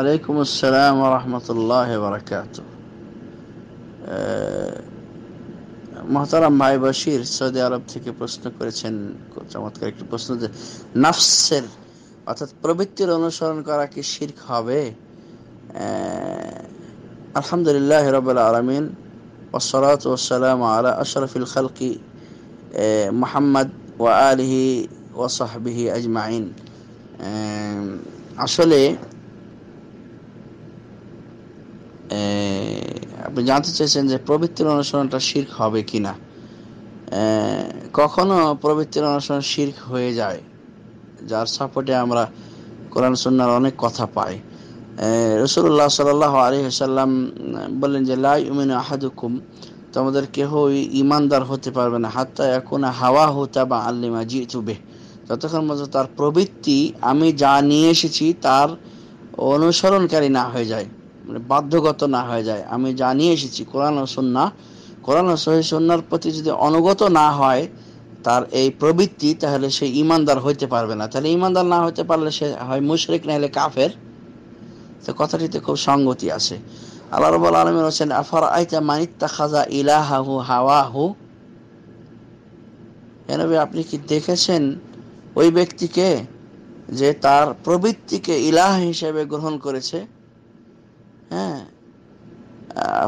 আলাইকুম আসসালাম রহমতুল্লাহ বারকাত মহতারাম ভাই বশির সৌদি আরব থেকে প্রশ্ন করেছেন চমৎকার একটি প্রশ্ন যে নাফসের অর্থাৎ প্রবৃত্তির অনুসরণ করা কি শির্ক হবে আলহামদুলিল্লাহ রবাল আলমিন ওসরাত ওসালাম আলা আশরফিল খালকি মোহাম্মদ ওয়া আলহি ওয়াসাহবিহি আজমাইন আসলে আপনি জানতে চেয়েছেন যে প্রবৃত্তির অনুসরণটা শির্ক হবে কি না কখনো প্রবৃত্তির অনুসরণ শির্ক হয়ে যায় যার সাপোর্টে আমরা কোরআন সন্ন্যার অনেক কথা পাই রসুল্লাহ সাল আলী সাল্লাম বললেন যে লাই উমিন আহাদুকুম তোমাদের কেহ ইমানদার হতে পারবে না হাত এখন হাওয়া হতা বা আল্লিমা জি চুবে যতক্ষণ মতো তার প্রবৃত্তি আমি যা নিয়ে এসেছি তার অনুসরণকারী না হয়ে যায় মানে বাধ্যগত না হয়ে যায় আমি জানিয়ে এসেছি কোরআন ও সন্না কোরআন ও সহি সন্ন্যার প্রতি যদি অনুগত না হয় তার এই প্রবৃত্তি তাহলে সে ইমানদার হইতে পারবে না তাহলে ইমানদার না হইতে পারলে সে হয় মুশরিক না হলে কাফের তো কথাটিতে খুব সঙ্গতি আছে আল্লাহ হোসেন আফার আইতা মানিত্তা খাজা ইলাহাহু হাওয়াহু এনবে আপনি কি দেখেছেন ওই ব্যক্তিকে যে তার প্রবৃত্তিকে ইলাহ হিসেবে গ্রহণ করেছে হ্যাঁ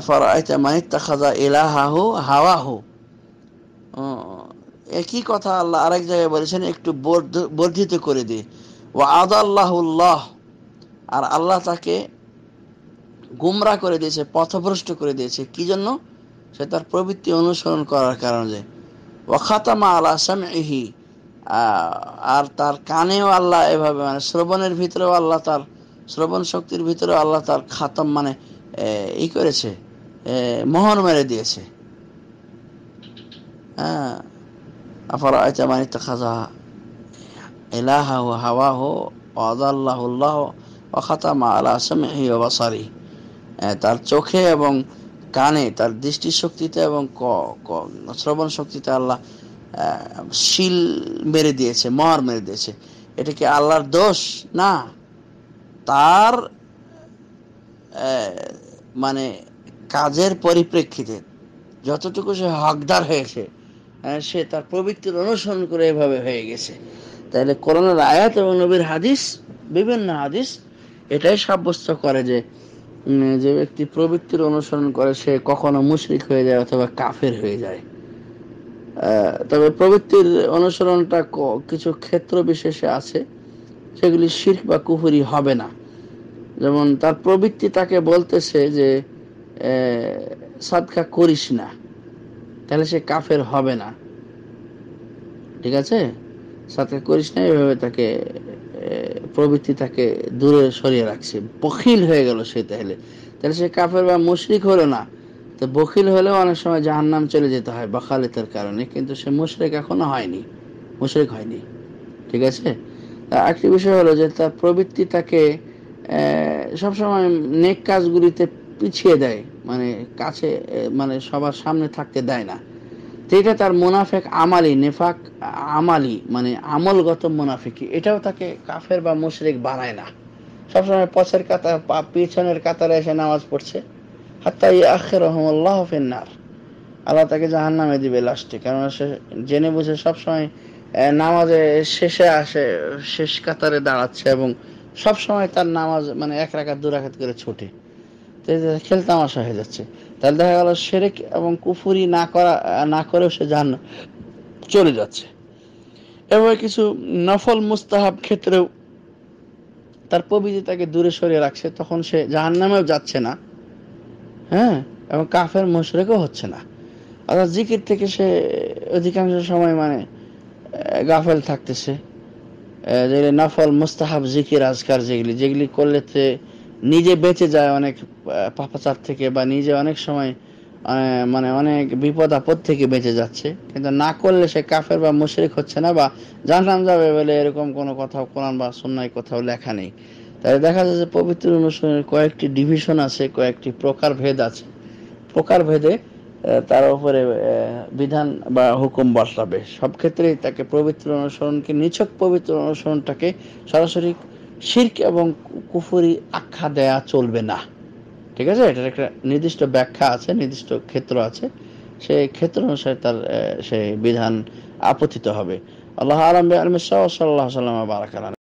ফরাইতা মানিত্তা খাজা ইলাহাহু হাওয়াহু একই কথা আল্লাহ আরেক জায়গায় বলেছেন একটু বর্ধিত করে দিয়ে ও আদাল্লাহুল্লাহ আর আল্লাহ তাকে গুমরা করে দিয়েছে পথভ্রষ্ট করে দিয়েছে কি জন্য সে তার প্রবৃত্তি অনুসরণ করার কারণে ওখাতামা আল্লাহ সামহি আর তার কানেও আল্লাহ এভাবে মানে শ্রবণের ভিতরেও আল্লাহ তার শ্রবণ শক্তির ভিতরে আল্লাহ তার খাতম মানে এই করেছে মোহর মেরে দিয়েছে হ্যাঁ তার চোখে এবং কানে তার দৃষ্টি শক্তিতে এবং শ্রবণ শক্তিতে আল্লাহ শিল মেরে দিয়েছে মহর মেরে দিয়েছে এটা কি আল্লাহর দোষ না তার মানে কাজের পরিপ্রেক্ষিতে যতটুকু সে হকদার হয়েছে সে তার প্রবৃত্তির অনুসরণ করে এভাবে হয়ে গেছে তাহলে করোনার আয়াত এবং নবীর হাদিস বিভিন্ন হাদিস এটাই সাব্যস্ত করে যে যে ব্যক্তি প্রবৃত্তির অনুসরণ করে সে কখনো মুশরিক হয়ে যায় অথবা কাফের হয়ে যায় তবে প্রবৃত্তির অনুসরণটা কিছু ক্ষেত্র বিশেষে আছে সেগুলি শির বা কুহুরি হবে না যেমন তার প্রবৃত্তি তাকে বলতেছে যে সাদকা করিস না তাহলে সে কাফের হবে না ঠিক আছে সাদকা করিস না এভাবে তাকে প্রবৃত্তি তাকে দূরে সরিয়ে রাখছে বখিল হয়ে গেল সে তাহলে তাহলে সে কাফের বা মুশরিক হলো না তো বখিল হলেও অনেক সময় জাহার নাম চলে যেতে হয় বখালিতের কারণে কিন্তু সে মুশরেক এখনো হয়নি মুশরেক হয়নি ঠিক আছে আরেকটি বিষয় হলো যে তার প্রবৃত্তি তাকে সবসময় নেক কাজগুলিতে পিছিয়ে দেয় মানে কাছে মানে সবার সামনে থাকতে দেয় না এটা তার মুনাফেক আমালি নেফাক আমালি মানে আমলগত মুনাফিকি এটাও তাকে কাফের বা মুশরিক বানায় না সবসময় পছের কাতার পিছনের কাতারে এসে নামাজ পড়ছে হাত্তা ই আখের রহমল্লাহ ফিন্নার আল্লাহ তাকে জাহান নামে দিবে লাস্টে কারণ সে জেনে বুঝে সবসময় নামাজে শেষে আসে শেষ কাতারে দাঁড়াচ্ছে এবং সব সময় তার নামাজ মানে এক রাখাত দু রাখাত করে ছুটে খেলতামাশা হয়ে যাচ্ছে তাহলে দেখা গেল সেরেক এবং কুফুরি না করা না করেও সে জান চলে যাচ্ছে এভাবে কিছু নফল মুস্তাহাব ক্ষেত্রেও তার প্রবৃতি তাকে দূরে সরিয়ে রাখছে তখন সে জাহান নামেও যাচ্ছে না হ্যাঁ এবং কাফের মশরেকও হচ্ছে না অর্থাৎ জিকির থেকে সে অধিকাংশ সময় মানে গাফেল থাকতেছে যেগুলি নফল মুস্তাহাব জিকির আজকার যেগুলি যেগুলি করলেতে নিজে বেঁচে যায় অনেক পাপাচার থেকে বা নিজে অনেক সময় মানে অনেক বিপদ আপদ থেকে বেঁচে যাচ্ছে কিন্তু না করলে সে কাফের বা মুশরিক হচ্ছে না বা জানলাম যাবে বলে এরকম কোনো কথাও কোরআন বা সন্ন্যায় কোথাও লেখা নেই তাই দেখা যায় যে পবিত্র অনুষ্ঠানের কয়েকটি ডিভিশন আছে কয়েকটি প্রকারভেদ আছে প্রকারভেদে তার উপরে বিধান বা হুকুম বসাবে সব ক্ষেত্রেই তাকে পবিত্র অনুসরণকে নিছক পবিত্র অনুসরণটাকে সরাসরি শির্ক এবং কুফুরি আখ্যা দেয়া চলবে না ঠিক আছে এটার একটা নির্দিষ্ট ব্যাখ্যা আছে নির্দিষ্ট ক্ষেত্র আছে সেই ক্ষেত্র অনুসারে তার সেই বিধান আপতিত হবে আল্লাহ আলম আলম সাল্লাহ সাল্লাম বারাকালাম